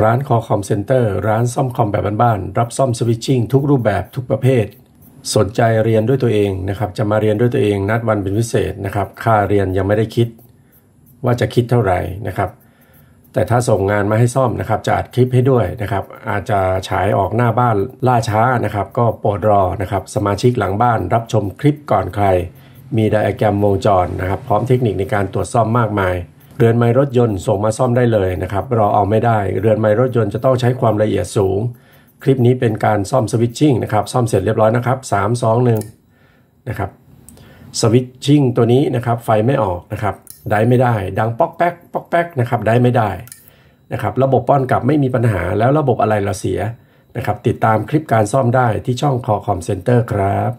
ร้าน คอ คอม เซ็นเตอร์ ร้านซ่อมคอม แบบบ้าน ๆ รับซ่อม สวิตชิ่งทุกรูปแบบทุกประเภท สนใจเรียนด้วยตัวเองนะครับจะมาเรียนด้วยตัวเอง นัดวันเป็นพิเศษนะครับค่าเรียนยังไม่ได้คิด ว่าจะคิดเท่าไหร่นะครับแต่ถ้าส่งงานมาให้ซ่อมนะครับจะอัดคลิปให้ด้วยนะครับอาจจะฉายออกหน้าบ้านล่าช้านะครับก็โปรดรอนะครับสมาชิกหลังบ้าน รับชมคลิปก่อนใคร มีไดอะแกรมวงจรนะครับพร้อมเทคนิคในการตรวจซ่อมมากมายเรือนไม้รถยนต์ส่งมาซ่อมได้เลยนะครับเราเอาไม่ได้ เรือนไม้รถยนต์จะต้องใช้ความละเอียดสูง คลิปนี้เป็นการซ่อมสวิตชิ่งนะครับซ่อมเสร็จเรียบร้อยนะครับ 3 2 1นะครับสวิตชิ่งตัวนี้นะครับไฟไม่ออกนะครับ ได้ไม่ได้ ดังป๊อกแป๊กป๊อกแป๊กนะครับได้ไม่ได้นะครับระบบป้อนกลับไม่มีปัญหาแล้วระบบอะไรเราเสียนะครับติดตามคลิปการซ่อมได้ที่ช่องคอคอมเซ็นเตอร์ครับ